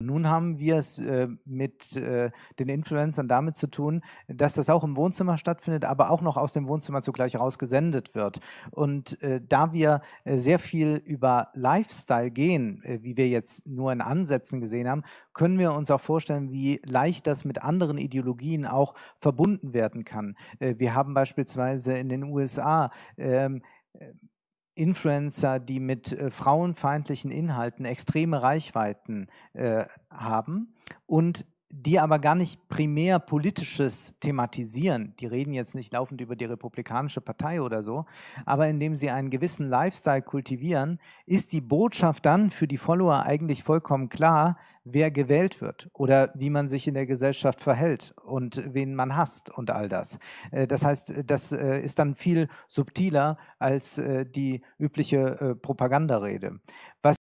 Nun haben wir es äh, mit äh, den Influencern damit zu tun, dass das auch im Wohnzimmer stattfindet, aber auch noch aus dem Wohnzimmer zugleich rausgesendet wird. Und äh, da wir äh, sehr viel über Lifestyle gehen, äh, wie wir jetzt nur in Ansätzen gesehen haben, können wir uns auch vorstellen, wie leicht das mit anderen Ideologien auch verbunden werden kann. Äh, wir haben beispielsweise in den USA ähm, Influencer, die mit äh, frauenfeindlichen Inhalten extreme Reichweiten äh, haben und die aber gar nicht primär politisches thematisieren. Die reden jetzt nicht laufend über die Republikanische Partei oder so, aber indem sie einen gewissen Lifestyle kultivieren, ist die Botschaft dann für die Follower eigentlich vollkommen klar, wer gewählt wird oder wie man sich in der Gesellschaft verhält und wen man hasst und all das. Äh, das heißt, das äh, ist dann viel subtiler als äh, die übliche Propagandarede. Was